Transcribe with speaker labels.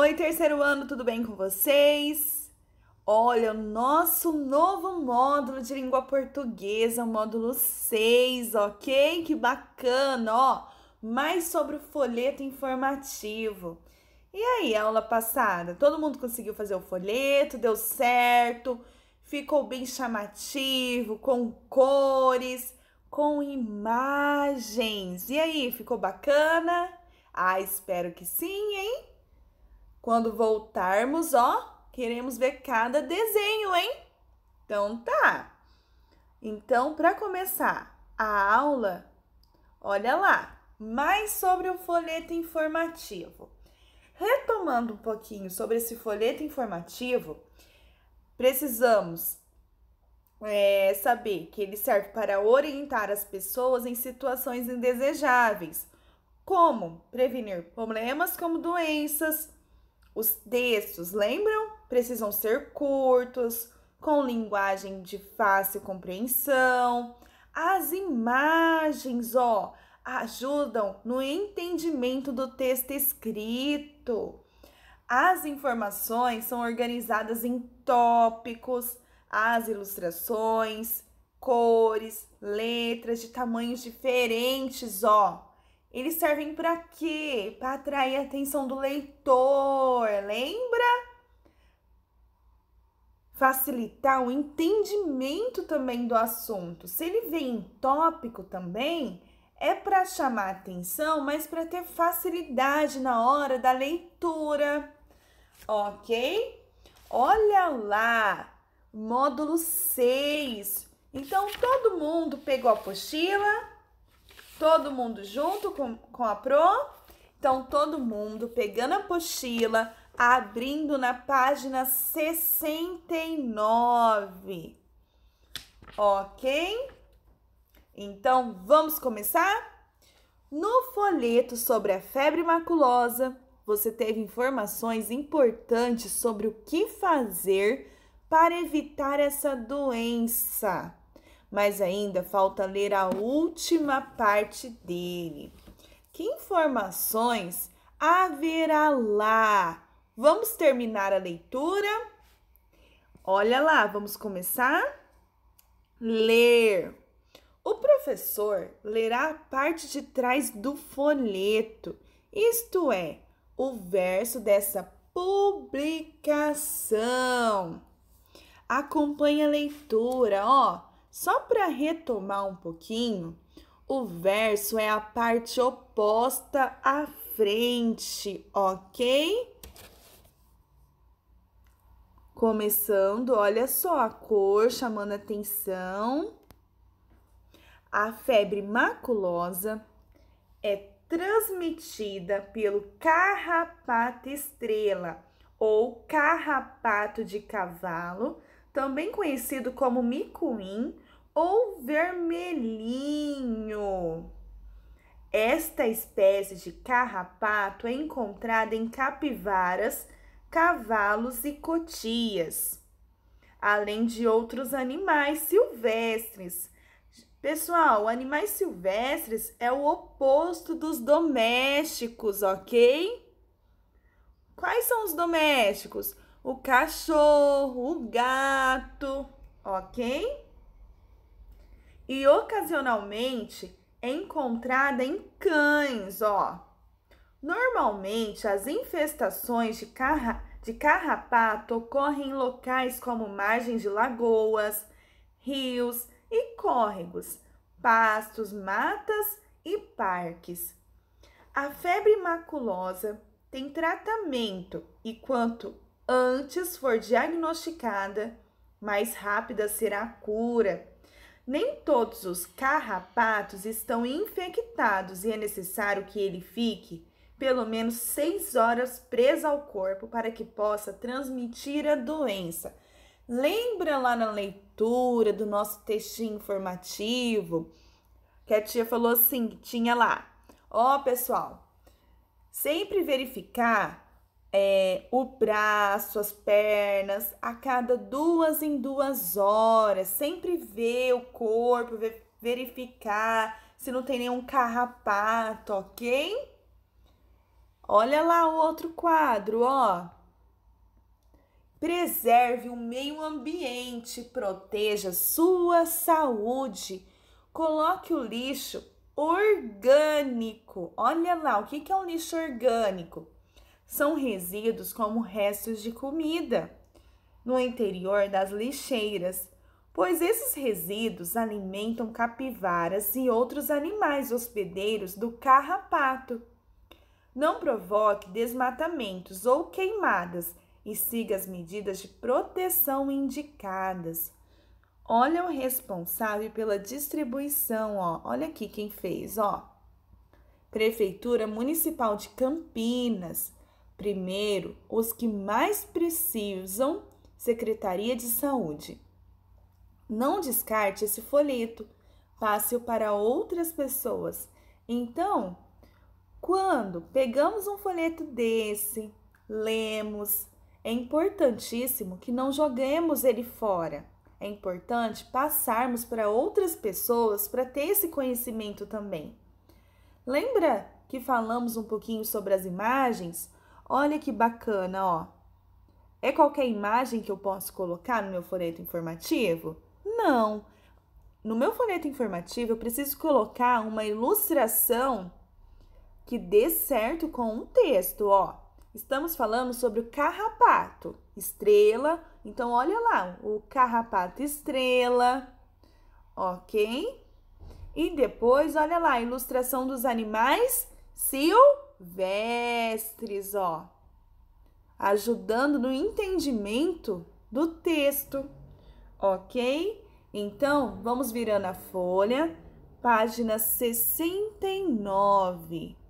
Speaker 1: Oi, terceiro ano, tudo bem com vocês? Olha, o nosso novo módulo de língua portuguesa, o módulo 6, ok? Que bacana, ó! Mais sobre o folheto informativo. E aí, aula passada? Todo mundo conseguiu fazer o folheto? Deu certo? Ficou bem chamativo, com cores, com imagens. E aí, ficou bacana? Ah, espero que sim, hein? Quando voltarmos, ó, queremos ver cada desenho, hein? Então tá. Então, para começar a aula, olha lá, mais sobre o folheto informativo. Retomando um pouquinho sobre esse folheto informativo, precisamos é, saber que ele serve para orientar as pessoas em situações indesejáveis, como prevenir problemas como doenças, os textos, lembram? Precisam ser curtos, com linguagem de fácil compreensão. As imagens, ó, ajudam no entendimento do texto escrito. As informações são organizadas em tópicos, as ilustrações, cores, letras de tamanhos diferentes, ó. Eles servem para quê? Para atrair a atenção do leitor, lembra? Facilitar o entendimento também do assunto. Se ele vem em tópico também, é para chamar atenção, mas para ter facilidade na hora da leitura. Ok? Olha lá, módulo 6. Então, todo mundo pegou a pochila. Todo mundo junto com, com a Pro? Então, todo mundo pegando a pochila, abrindo na página 69. Ok? Então, vamos começar? No folheto sobre a febre maculosa, você teve informações importantes sobre o que fazer para evitar essa doença mas ainda falta ler a última parte dele. Que informações haverá lá? Vamos terminar a leitura? Olha lá, vamos começar? Ler. O professor lerá a parte de trás do folheto, isto é, o verso dessa publicação. Acompanhe a leitura, ó. Só para retomar um pouquinho, o verso é a parte oposta à frente, ok? Começando, olha só a cor chamando atenção. A febre maculosa é transmitida pelo carrapato estrela ou carrapato de cavalo também conhecido como micuim ou vermelhinho. Esta espécie de carrapato é encontrada em capivaras, cavalos e cotias, além de outros animais silvestres. Pessoal, animais silvestres é o oposto dos domésticos, ok? Quais são os domésticos? o cachorro, o gato, ok? E ocasionalmente é encontrada em cães, ó. Normalmente, as infestações de, carra, de carrapato ocorrem em locais como margens de lagoas, rios e córregos, pastos, matas e parques. A febre maculosa tem tratamento e quanto antes for diagnosticada, mais rápida será a cura. Nem todos os carrapatos estão infectados e é necessário que ele fique pelo menos seis horas preso ao corpo para que possa transmitir a doença. Lembra lá na leitura do nosso textinho informativo que a tia falou assim: tinha lá, ó oh, pessoal, sempre verificar é, o braço, as pernas, a cada duas em duas horas. Sempre ver o corpo, ver, verificar se não tem nenhum carrapato, ok? Olha lá o outro quadro, ó. Preserve o meio ambiente, proteja sua saúde. Coloque o lixo orgânico. Olha lá, o que é um lixo orgânico? são resíduos como restos de comida no interior das lixeiras, pois esses resíduos alimentam capivaras e outros animais hospedeiros do carrapato. Não provoque desmatamentos ou queimadas e siga as medidas de proteção indicadas. Olha o responsável pela distribuição, ó. Olha aqui quem fez, ó. Prefeitura Municipal de Campinas, Primeiro, os que mais precisam, Secretaria de Saúde. Não descarte esse folheto, passe-o para outras pessoas. Então, quando pegamos um folheto desse, lemos, é importantíssimo que não joguemos ele fora. É importante passarmos para outras pessoas para ter esse conhecimento também. Lembra que falamos um pouquinho sobre as imagens? Olha que bacana, ó. É qualquer imagem que eu posso colocar no meu folheto informativo? Não. No meu folheto informativo, eu preciso colocar uma ilustração que dê certo com um texto, ó. Estamos falando sobre o carrapato, estrela. Então, olha lá, o carrapato estrela, ok? E depois, olha lá, a ilustração dos animais silvestres vestres, ó, ajudando no entendimento do texto, ok? Então, vamos virando a folha, página 69.